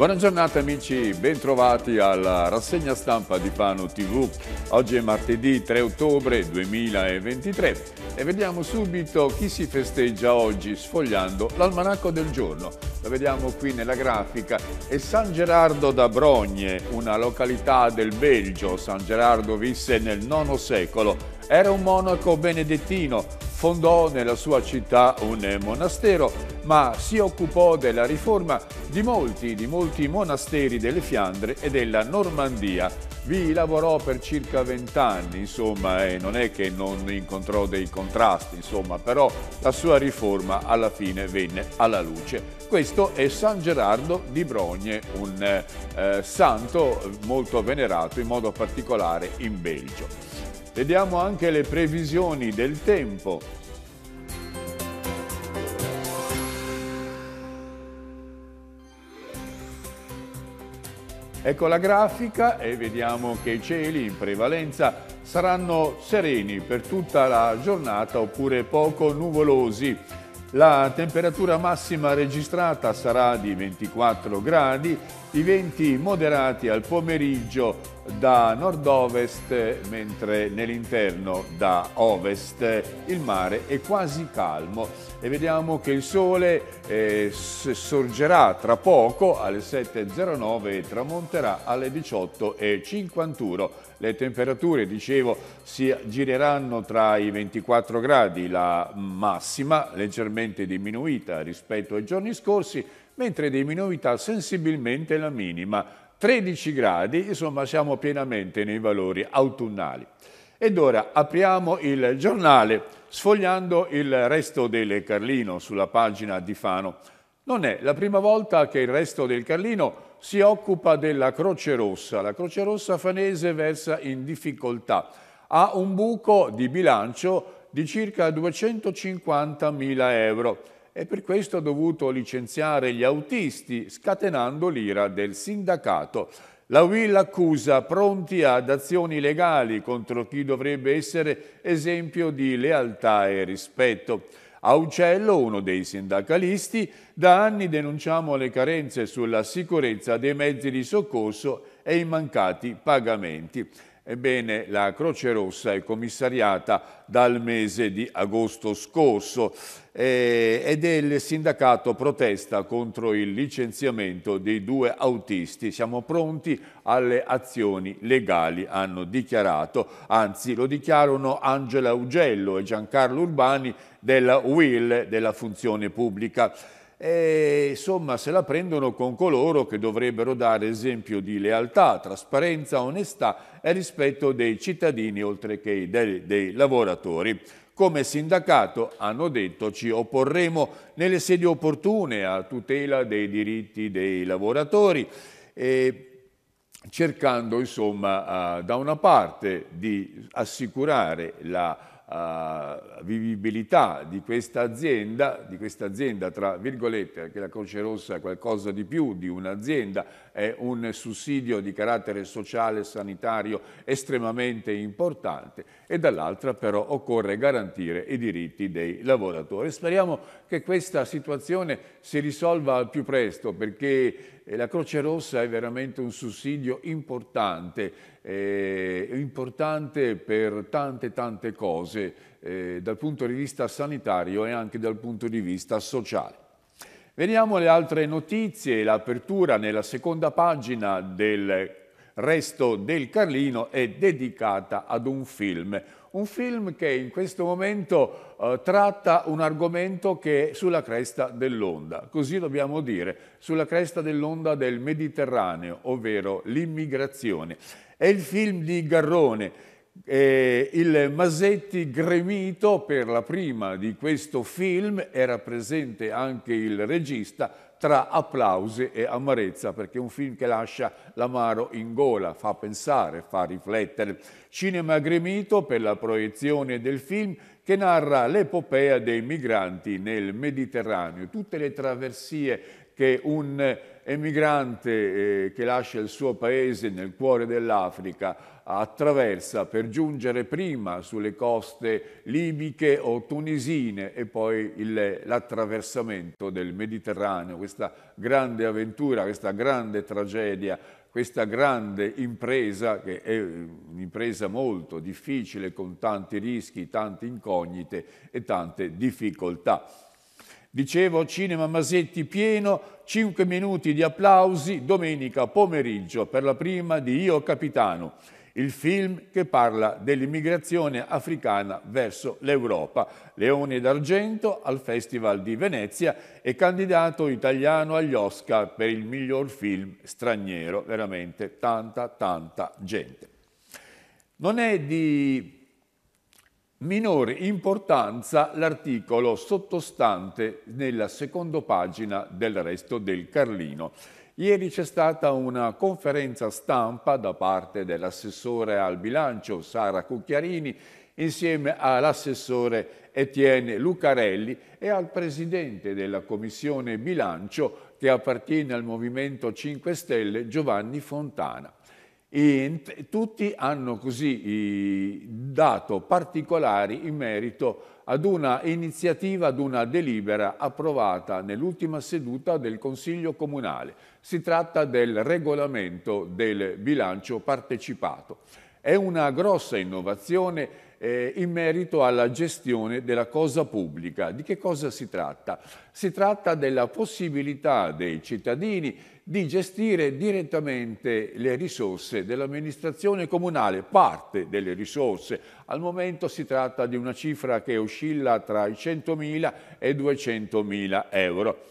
Buona giornata amici, bentrovati alla rassegna stampa di Pano TV. Oggi è martedì 3 ottobre 2023 e vediamo subito chi si festeggia oggi sfogliando l'almanacco del giorno. Lo vediamo qui nella grafica. È San Gerardo da Brogne, una località del Belgio. San Gerardo visse nel IX secolo. Era un monaco benedettino Fondò nella sua città un monastero, ma si occupò della riforma di molti, di molti monasteri delle Fiandre e della Normandia. Vi lavorò per circa vent'anni, insomma, e non è che non incontrò dei contrasti, insomma, però la sua riforma alla fine venne alla luce. Questo è San Gerardo di Brogne, un eh, santo molto venerato, in modo particolare in Belgio. Vediamo anche le previsioni del tempo. Ecco la grafica e vediamo che i cieli in prevalenza saranno sereni per tutta la giornata oppure poco nuvolosi. La temperatura massima registrata sarà di 24 gradi, i venti moderati al pomeriggio da nord-ovest, mentre nell'interno da ovest il mare è quasi calmo e vediamo che il sole eh, sorgerà tra poco alle 7.09 e tramonterà alle 18.51. Le temperature, dicevo, si gireranno tra i 24 gradi, la massima leggermente diminuita rispetto ai giorni scorsi, mentre diminuita sensibilmente la minima, 13 gradi, insomma siamo pienamente nei valori autunnali. Ed ora apriamo il giornale sfogliando il resto del Carlino sulla pagina di Fano. Non è la prima volta che il resto del Carlino si occupa della Croce Rossa. La Croce Rossa fanese versa in difficoltà. Ha un buco di bilancio di circa 250.000 euro e per questo ha dovuto licenziare gli autisti, scatenando l'ira del sindacato. La Will accusa pronti ad azioni legali contro chi dovrebbe essere esempio di lealtà e rispetto. A Uccello, uno dei sindacalisti, da anni denunciamo le carenze sulla sicurezza dei mezzi di soccorso e i mancati pagamenti. Ebbene, la Croce Rossa è commissariata dal mese di agosto scorso eh, ed il sindacato protesta contro il licenziamento dei due autisti. Siamo pronti alle azioni legali, hanno dichiarato, anzi lo dichiarano Angela Ugello e Giancarlo Urbani della UIL, della Funzione Pubblica e insomma se la prendono con coloro che dovrebbero dare esempio di lealtà, trasparenza, onestà e rispetto dei cittadini oltre che dei, dei lavoratori. Come sindacato, hanno detto, ci opporremo nelle sedi opportune a tutela dei diritti dei lavoratori, eh, cercando insomma eh, da una parte di assicurare la uh, vivibilità di questa azienda, di questa azienda tra virgolette, perché la Croce Rossa è qualcosa di più di un'azienda, è un sussidio di carattere sociale e sanitario estremamente importante e dall'altra però occorre garantire i diritti dei lavoratori. Speriamo che questa situazione si risolva al più presto perché eh, la Croce Rossa è veramente un sussidio importante, eh, importante per tante tante cose eh, dal punto di vista sanitario e anche dal punto di vista sociale. Veniamo alle altre notizie, l'apertura nella seconda pagina del resto del Carlino è dedicata ad un film. Un film che in questo momento eh, tratta un argomento che è sulla cresta dell'onda, così dobbiamo dire, sulla cresta dell'onda del Mediterraneo, ovvero l'immigrazione. È il film di Garrone, eh, il Masetti gremito per la prima di questo film era presente anche il regista tra applausi e amarezza perché è un film che lascia l'amaro in gola, fa pensare, fa riflettere. Cinema gremito per la proiezione del film che narra l'epopea dei migranti nel Mediterraneo, tutte le traversie che un emigrante eh, che lascia il suo paese nel cuore dell'Africa attraversa per giungere prima sulle coste libiche o tunisine e poi l'attraversamento del Mediterraneo, questa grande avventura, questa grande tragedia, questa grande impresa che è eh, un'impresa molto difficile con tanti rischi, tante incognite e tante difficoltà. Dicevo, Cinema Masetti pieno, 5 minuti di applausi domenica pomeriggio per la prima di Io Capitano il film che parla dell'immigrazione africana verso l'Europa. Leone d'argento al Festival di Venezia e candidato italiano agli Oscar per il miglior film straniero. Veramente tanta, tanta gente. Non è di minore importanza l'articolo sottostante nella seconda pagina del resto del Carlino Ieri c'è stata una conferenza stampa da parte dell'assessore al bilancio Sara Cucchiarini insieme all'assessore Etienne Lucarelli e al presidente della Commissione Bilancio che appartiene al Movimento 5 Stelle Giovanni Fontana. E tutti hanno così dato particolari in merito ad una iniziativa, ad una delibera approvata nell'ultima seduta del Consiglio Comunale. Si tratta del regolamento del bilancio partecipato. È una grossa innovazione eh, in merito alla gestione della cosa pubblica. Di che cosa si tratta? Si tratta della possibilità dei cittadini di gestire direttamente le risorse dell'amministrazione comunale, parte delle risorse. Al momento si tratta di una cifra che oscilla tra i 100.000 e i 200.000 euro.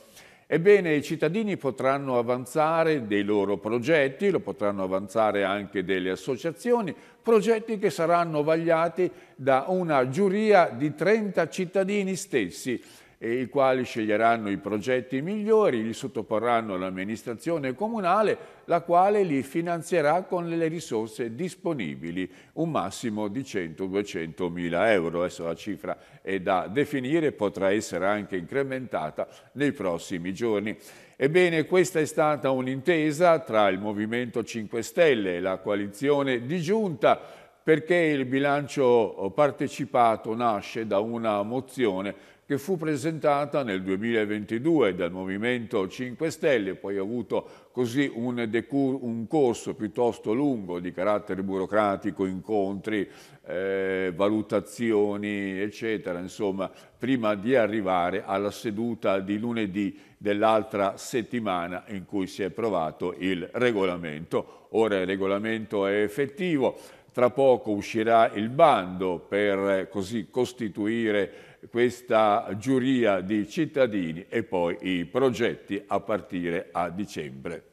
Ebbene, i cittadini potranno avanzare dei loro progetti, lo potranno avanzare anche delle associazioni, progetti che saranno vagliati da una giuria di 30 cittadini stessi i quali sceglieranno i progetti migliori, li sottoporranno all'amministrazione comunale, la quale li finanzierà con le risorse disponibili, un massimo di 100-200 mila euro. Adesso la cifra è da definire, potrà essere anche incrementata nei prossimi giorni. Ebbene, questa è stata un'intesa tra il Movimento 5 Stelle e la coalizione di giunta perché il bilancio partecipato nasce da una mozione che fu presentata nel 2022 dal Movimento 5 Stelle, poi ha avuto così un, un, corso piuttosto lungo di carattere burocratico, incontri, eh, valutazioni, eccetera, insomma, prima di arrivare alla seduta di lunedì dell'altra settimana in cui si è approvato il regolamento. Ora il regolamento è effettivo, tra poco uscirà il bando per eh, così costituire questa giuria di cittadini e poi i progetti a partire a dicembre,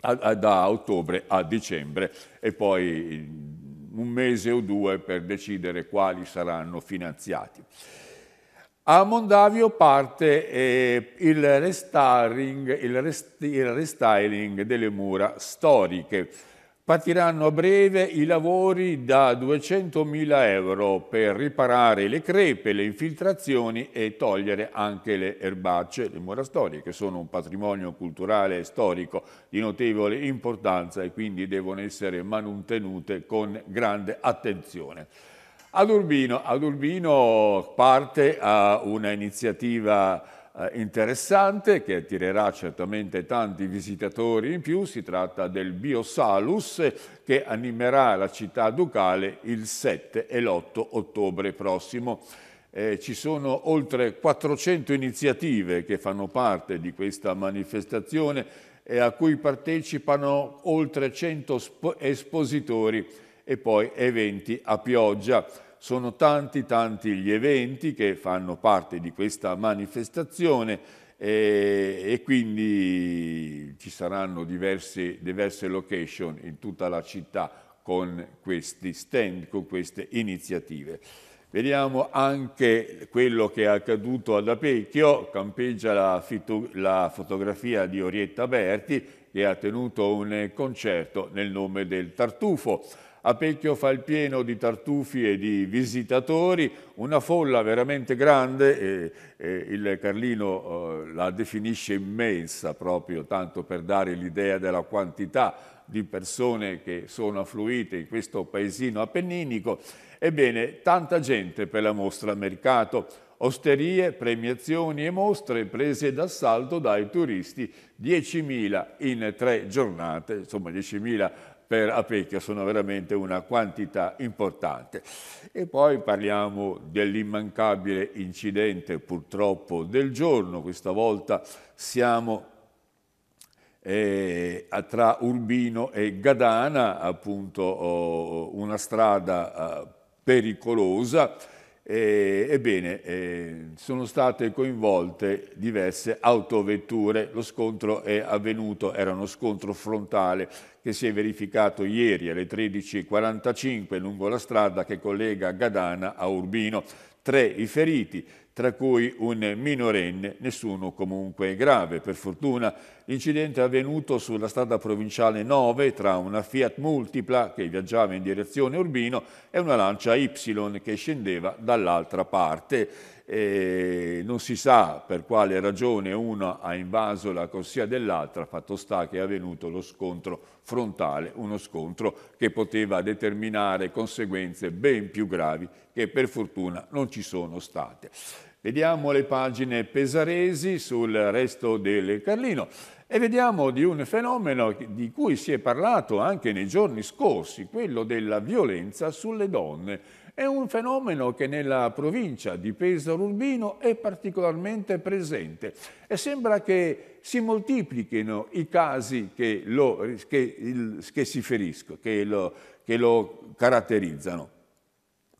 da ottobre a dicembre e poi mm, un mese o due per decidere quali saranno finanziati. A Mondavio parte eh, il, restyling, il, rest, il restyling delle mura storiche Partiranno a breve i lavori da 200.000 euro per riparare le crepe, le infiltrazioni e togliere anche le erbacce, le morastorie, che sono un patrimonio culturale e storico di notevole importanza e quindi devono essere mantenute con grande attenzione. Ad Urbino, ad Urbino parte a un'iniziativa eh, interessante che attirerà certamente tanti visitatori in più, si tratta del Biosalus che animerà la città ducale il 7 e l'8 ottobre prossimo. Eh, ci sono oltre 400 iniziative che fanno parte di questa manifestazione e a cui partecipano oltre 100 espositori e poi eventi a pioggia. Sono tanti tanti gli eventi che fanno parte di questa manifestazione e, e quindi ci saranno diverse, diverse location in tutta la città con questi stand, con queste iniziative. Vediamo anche quello che è accaduto ad Apecchio, campeggia la, la, fotografia di Orietta Berti che ha tenuto un concerto nel nome del Tartufo. A Pecchio fa il pieno di tartufi e di visitatori, una folla veramente grande, e, e il Carlino eh, la definisce immensa proprio, tanto per dare l'idea della quantità di persone che sono affluite in questo paesino appenninico. Ebbene, tanta gente per la mostra a mercato, osterie, premiazioni e mostre prese d'assalto dai turisti, 10.000 in tre giornate, insomma 10.000 per Apecchio sono veramente una quantità importante. E poi parliamo dell'immancabile incidente purtroppo del giorno, questa volta siamo eh, tra Urbino e Gadana, appunto oh, oh una strada eh, pericolosa, e, ebbene, eh, sono state coinvolte diverse autovetture, lo scontro è avvenuto, era uno scontro frontale che si è verificato ieri alle 13.45 lungo la strada che collega Gadana a Urbino. Tre i feriti, tra cui un minorenne, nessuno comunque grave. Per fortuna l'incidente è avvenuto sulla strada provinciale 9 tra una Fiat Multipla che viaggiava in direzione Urbino e una Lancia Y che scendeva dall'altra parte eh, non si sa per quale ragione una ha invaso la corsia dell'altra, fatto sta che è avvenuto lo scontro frontale, uno scontro che poteva determinare conseguenze ben più gravi che per fortuna non ci sono state. Vediamo le pagine pesaresi sul resto del Carlino e vediamo di un fenomeno di cui si è parlato anche nei giorni scorsi, quello della violenza sulle donne è un fenomeno che nella provincia di Pesaro Urbino è particolarmente presente e sembra che si moltiplichino i casi che lo, che, che si ferisco, che lo, che lo caratterizzano.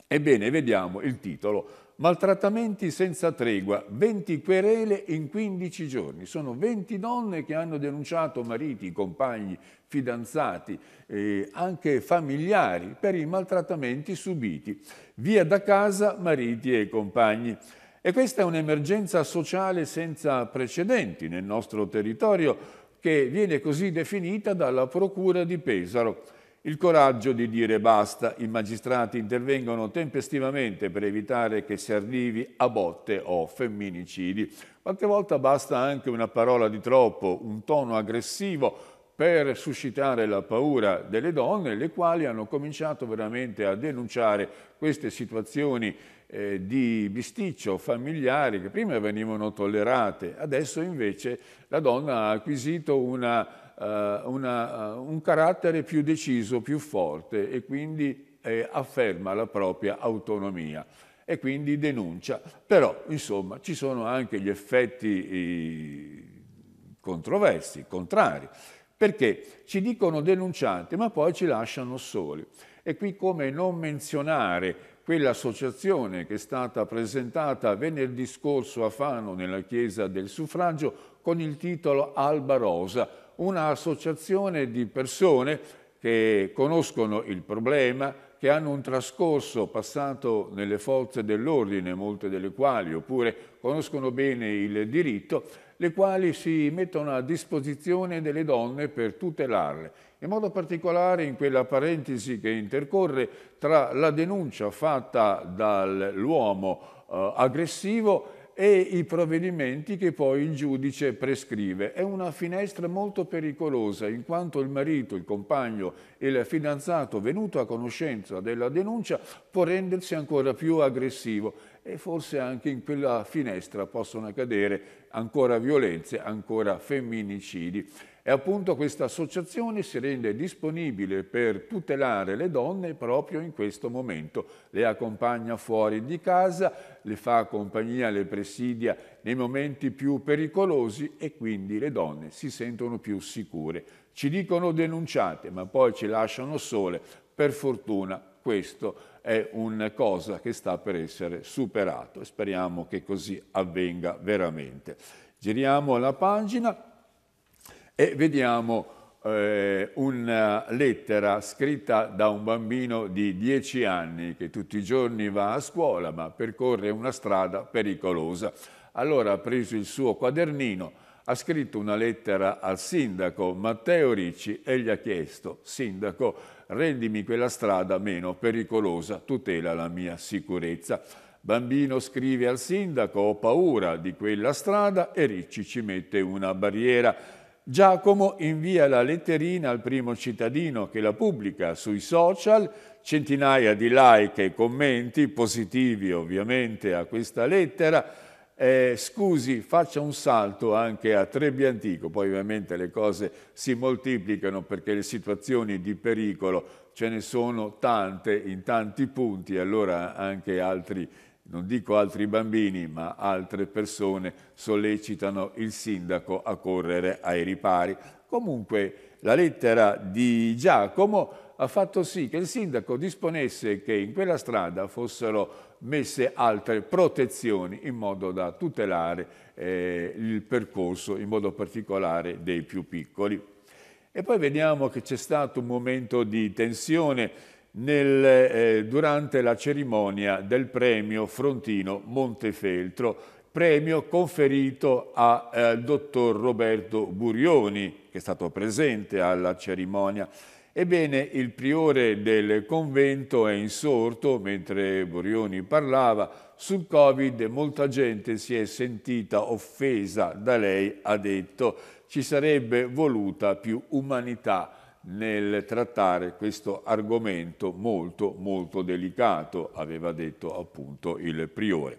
Ebbene, vediamo il titolo maltrattamenti senza tregua, 20 querele in 15 giorni. Sono 20 donne che hanno denunciato mariti, compagni, fidanzati, eh, anche familiari per i maltrattamenti subiti. Via da casa mariti e compagni. E questa è un'emergenza sociale senza precedenti nel nostro territorio che viene così definita dalla Procura di Pesaro il coraggio di dire basta, i magistrati intervengono tempestivamente per evitare che si arrivi a botte o femminicidi. Qualche volta basta anche una parola di troppo, un tono aggressivo per suscitare la paura delle donne, le quali hanno cominciato veramente a denunciare queste situazioni eh, di bisticcio familiari che prima venivano tollerate, adesso invece la donna ha acquisito una eh, una, eh, un carattere più deciso, più forte e quindi eh, afferma la propria autonomia e quindi denuncia. Però, insomma, ci sono anche gli effetti controversi, contrari, perché ci dicono denunciate, ma poi ci lasciano soli. E qui come non menzionare quell'associazione che è stata presentata venerdì scorso a Fano nella Chiesa del Suffragio con il titolo Alba Rosa, un'associazione di persone che conoscono il problema, che hanno un trascorso passato nelle forze dell'ordine, molte delle quali, oppure conoscono bene il diritto, le quali si mettono a disposizione delle donne per tutelarle, in modo particolare in quella parentesi che intercorre tra la denuncia fatta dall'uomo eh, aggressivo e i provvedimenti che poi il giudice prescrive. È una finestra molto pericolosa in quanto il marito, il compagno, e il fidanzato venuto a conoscenza della denuncia può rendersi ancora più aggressivo e forse anche in quella finestra possono accadere ancora violenze, ancora femminicidi. E appunto questa associazione si rende disponibile per tutelare le donne proprio in questo momento. Le accompagna fuori di casa, le fa compagnia, le presidia nei momenti più pericolosi e quindi le donne si sentono più sicure. Ci dicono denunciate, ma poi ci lasciano sole. Per fortuna questo è una cosa che sta per essere superato e speriamo che così avvenga veramente. Giriamo la pagina e vediamo eh, una eh, lettera scritta da un bambino di 10 anni che tutti i giorni va a scuola ma percorre una strada pericolosa. Allora ha preso il suo quadernino, ha scritto una lettera al sindaco Matteo Ricci e gli ha chiesto, sindaco, rendimi quella strada meno pericolosa, tutela la mia sicurezza. Bambino scrive al sindaco, ho paura di quella strada e Ricci ci mette una barriera. Giacomo invia la letterina al primo cittadino che la pubblica sui social, centinaia di like e commenti, positivi ovviamente a questa lettera, eh, scusi, faccia un salto anche a Trebbiantico, poi ovviamente le cose si moltiplicano perché le situazioni di pericolo ce ne sono tante in tanti punti, allora anche altri non dico altri bambini, ma altre persone sollecitano il sindaco a correre ai ripari. Comunque la lettera di Giacomo ha fatto sì che il sindaco disponesse che in quella strada fossero messe altre protezioni in modo da tutelare eh, il percorso, in modo particolare dei più piccoli. E poi vediamo che c'è stato un momento di tensione nel, eh, durante la cerimonia del premio Frontino Montefeltro, premio conferito al eh, dottor Roberto Burioni, che è stato presente alla cerimonia. Ebbene, il priore del convento è insorto mentre Burioni parlava. Sul Covid molta gente si è sentita offesa da lei, ha detto ci sarebbe voluta più umanità nel trattare questo argomento molto molto delicato, aveva detto appunto il priore.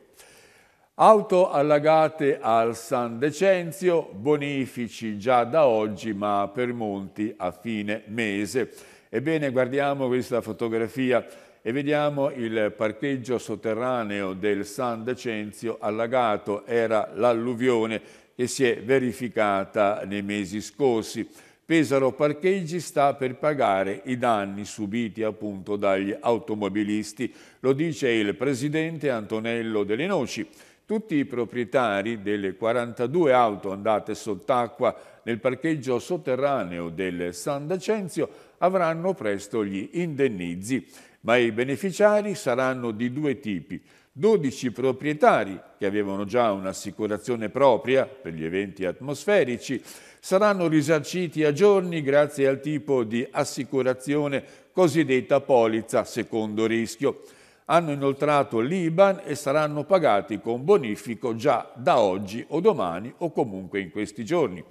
Auto allagate al San Decenzio, bonifici già da oggi ma per Monti a fine mese. Ebbene guardiamo questa fotografia e vediamo il parcheggio sotterraneo del San Decenzio allagato, era l'alluvione che si è verificata nei mesi scorsi. Pesaro Parcheggi sta per pagare i danni subiti appunto dagli automobilisti, lo dice il presidente Antonello Delle Noci. Tutti i proprietari delle 42 auto andate sott'acqua nel parcheggio sotterraneo del San Dacenzio avranno presto gli indennizi ma i beneficiari saranno di due tipi. 12 proprietari che avevano già un'assicurazione propria per gli eventi atmosferici saranno risarciti a giorni grazie al tipo di assicurazione cosiddetta polizza secondo rischio. Hanno inoltrato l'IBAN e saranno pagati con bonifico già da oggi o domani o comunque in questi giorni.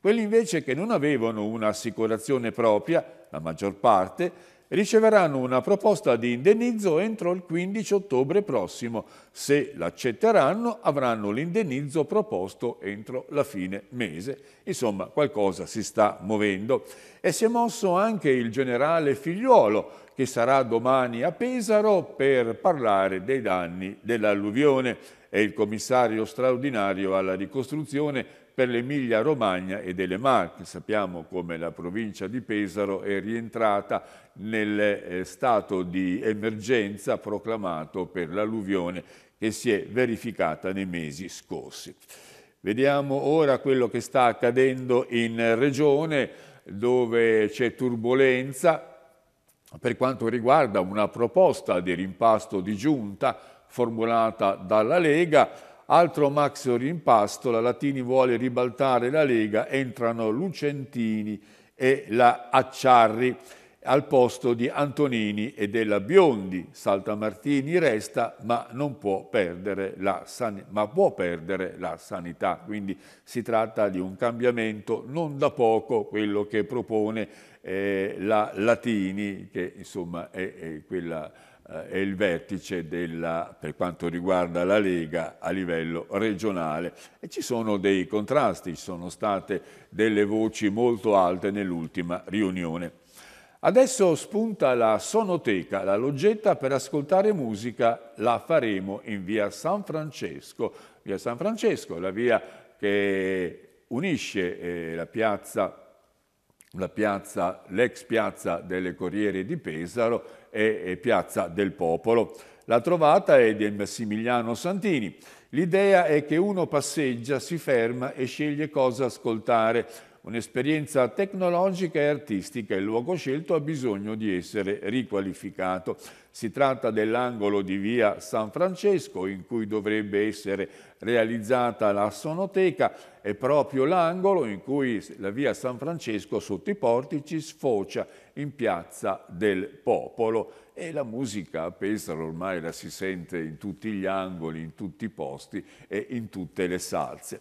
Quelli invece che non avevano un'assicurazione propria, la maggior parte, riceveranno una proposta di indennizzo entro il 15 ottobre prossimo. Se l'accetteranno avranno l'indennizzo proposto entro la fine mese. Insomma, qualcosa si sta muovendo. E si è mosso anche il generale Figliuolo, che sarà domani a Pesaro per parlare dei danni dell'alluvione. E il commissario straordinario alla ricostruzione per l'Emilia Romagna e delle Marche. Sappiamo come la provincia di Pesaro è rientrata nel eh, stato di emergenza proclamato per l'alluvione che si è verificata nei mesi scorsi. Vediamo ora quello che sta accadendo in regione dove c'è turbolenza per quanto riguarda una proposta di rimpasto di giunta formulata dalla Lega Altro maxi rimpasto, la Latini vuole ribaltare la Lega, entrano Lucentini e la Acciarri al posto di Antonini e della Biondi. Saltamartini resta, ma, può perdere, ma può perdere la sanità. Quindi si tratta di un cambiamento non da poco, quello che propone eh, la Latini, che insomma è, è quella è eh, il vertice della, per quanto riguarda la Lega a livello regionale e ci sono dei contrasti, ci sono state delle voci molto alte nell'ultima riunione. Adesso spunta la sonoteca, la loggetta per ascoltare musica, la faremo in via San Francesco, via San Francesco, la via che unisce eh, la piazza piazza, l'ex piazza delle Corriere di Pesaro e, e piazza del Popolo. La trovata è di Massimiliano Santini. L'idea è che uno passeggia, si ferma e sceglie cosa ascoltare. Un'esperienza tecnologica e artistica, il luogo scelto ha bisogno di essere riqualificato. Si tratta dell'angolo di via San Francesco in cui dovrebbe essere realizzata la sonoteca, e proprio l'angolo in cui la via San Francesco sotto i portici sfocia in piazza del popolo e la musica a Pesaro ormai la si sente in tutti gli angoli, in tutti i posti e in tutte le salse.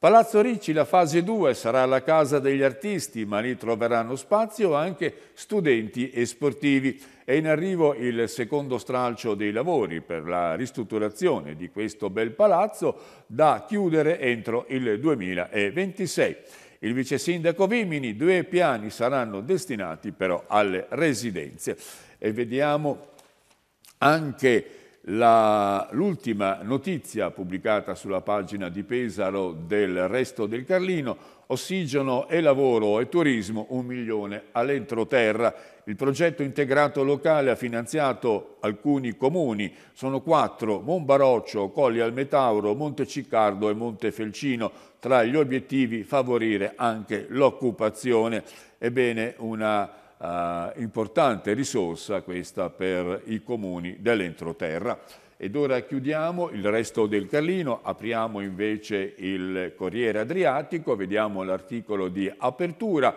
Palazzo Ricci, la fase 2, sarà la casa degli artisti, ma lì troveranno spazio anche studenti e sportivi. È in arrivo il secondo stralcio dei lavori per la ristrutturazione di questo bel palazzo da chiudere entro il 2026. Il vice sindaco Vimini, due piani saranno destinati però alle residenze. E vediamo anche l'ultima notizia pubblicata sulla pagina di Pesaro del resto del Carlino, ossigeno e lavoro e turismo, un milione all'entroterra. Il progetto integrato locale ha finanziato alcuni comuni, sono quattro, Monbaroccio, Colli al Metauro, Monteciccardo e Montefelcino, tra gli obiettivi favorire anche l'occupazione. Ebbene, una eh, importante risorsa questa per i comuni dell'entroterra. Ed ora chiudiamo il resto del Carlino, apriamo invece il Corriere Adriatico, vediamo l'articolo di apertura.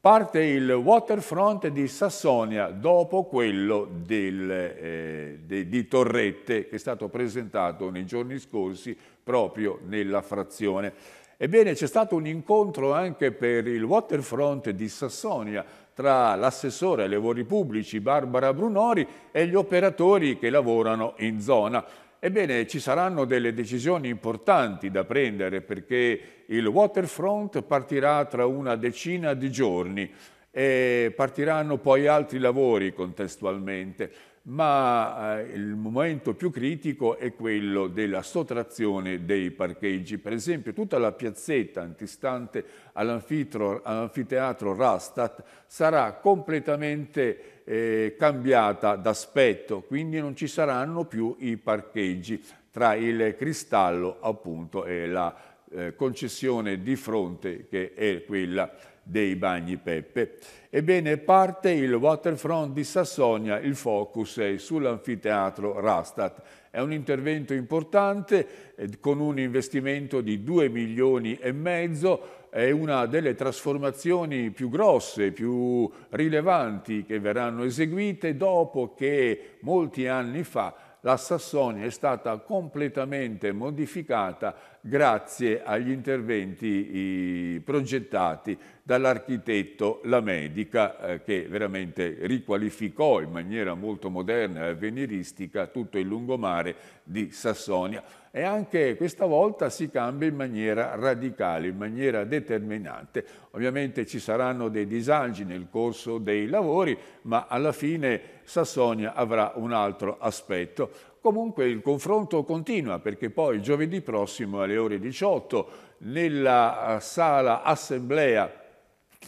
Parte il waterfront di Sassonia dopo quello del, eh, de, di Torrette che è stato presentato nei giorni scorsi proprio nella frazione. Ebbene c'è stato un incontro anche per il waterfront di Sassonia tra l'assessore ai lavori pubblici Barbara Brunori e gli operatori che lavorano in zona. Ebbene, ci saranno delle decisioni importanti da prendere perché il waterfront partirà tra una decina di giorni e partiranno poi altri lavori contestualmente ma eh, il momento più critico è quello della sottrazione dei parcheggi. Per esempio tutta la piazzetta antistante all'anfiteatro Rastat sarà completamente eh, cambiata d'aspetto, quindi non ci saranno più i parcheggi tra il cristallo appunto, e la eh, concessione di fronte che è quella dei Bagni Peppe. Ebbene, parte il Waterfront di Sassonia, il focus è sull'anfiteatro Rastat. È un intervento importante eh, con un investimento di 2 milioni e mezzo è una delle trasformazioni più grosse, più rilevanti che verranno eseguite dopo che molti anni fa la Sassonia è stata completamente modificata grazie agli interventi progettati dall'architetto La Medica eh, che veramente riqualificò in maniera molto moderna e avveniristica tutto il lungomare di Sassonia e anche questa volta si cambia in maniera radicale, in maniera determinante. Ovviamente ci saranno dei disagi nel corso dei lavori, ma alla fine Sassonia avrà un altro aspetto. Comunque il confronto continua perché poi giovedì prossimo alle ore 18 nella eh, sala assemblea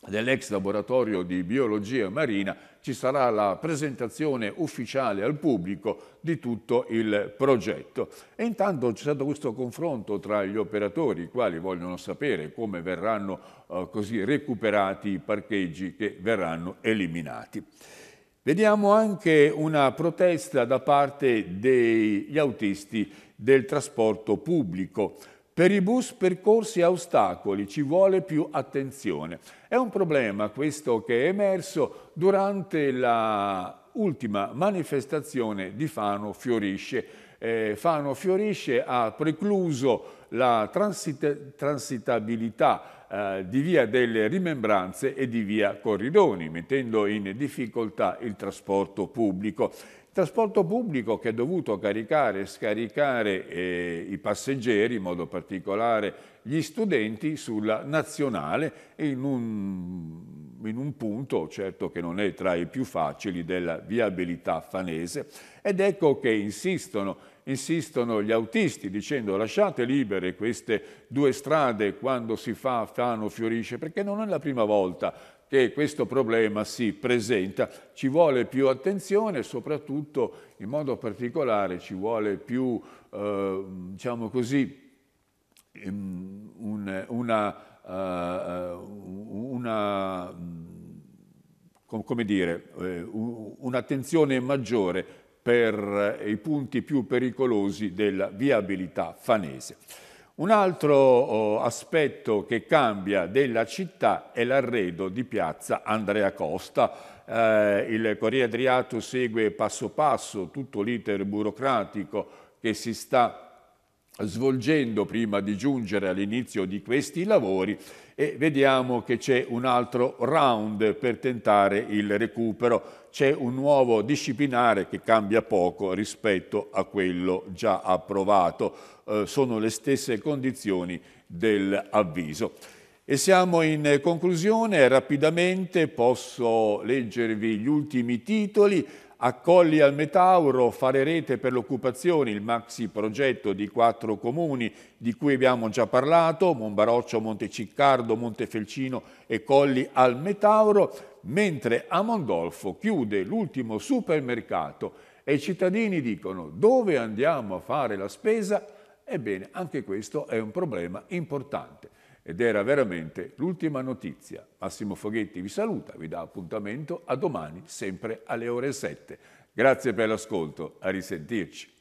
dell'ex laboratorio di biologia marina ci sarà la presentazione ufficiale al pubblico di tutto il progetto. E intanto c'è stato questo confronto tra gli operatori, i quali vogliono sapere come verranno eh, così recuperati i parcheggi che verranno eliminati. Vediamo anche una protesta da parte degli autisti del trasporto pubblico. Per i bus percorsi a ostacoli ci vuole più attenzione. È un problema questo che è emerso durante l'ultima manifestazione di Fano Fiorisce. Eh, Fano Fiorisce ha precluso la transit transitabilità eh, di via delle rimembranze e di via Corridoni, mettendo in difficoltà il trasporto pubblico. Trasporto pubblico che ha dovuto caricare e scaricare eh, i passeggeri, in modo particolare gli studenti, sulla nazionale in un, in un punto certo che non è tra i più facili della viabilità fanese ed ecco che insistono insistono gli autisti dicendo lasciate libere queste due strade quando si fa Fano fiorisce, perché non è la prima volta che questo problema si presenta, ci vuole più attenzione, e soprattutto in modo particolare ci vuole più, eh, diciamo così, ehm, un, una, uh, una, mm, come dire, eh, un'attenzione maggiore per i punti più pericolosi della viabilità fanese. Un altro oh, aspetto che cambia della città è l'arredo di piazza Andrea Costa. Eh, il Corriere Adriato segue passo passo tutto l'iter burocratico che si sta svolgendo prima di giungere all'inizio di questi lavori e vediamo che c'è un altro round per tentare il recupero, c'è un nuovo disciplinare che cambia poco rispetto a quello già approvato, eh, sono le stesse condizioni dell'avviso. E siamo in conclusione, rapidamente posso leggervi gli ultimi titoli, Accolli al Metauro, fare rete per l'occupazione, il maxi progetto di quattro comuni di cui abbiamo già parlato, Monbaroccio, Monteciccardo, Montefelcino e Colli al Metauro, mentre a Mondolfo chiude l'ultimo supermercato e i cittadini dicono dove andiamo a fare la spesa? Ebbene, anche questo è un problema importante. Ed era veramente l'ultima notizia. Massimo Foghetti vi saluta, vi dà appuntamento a domani sempre alle ore 7. Grazie per l'ascolto, a risentirci.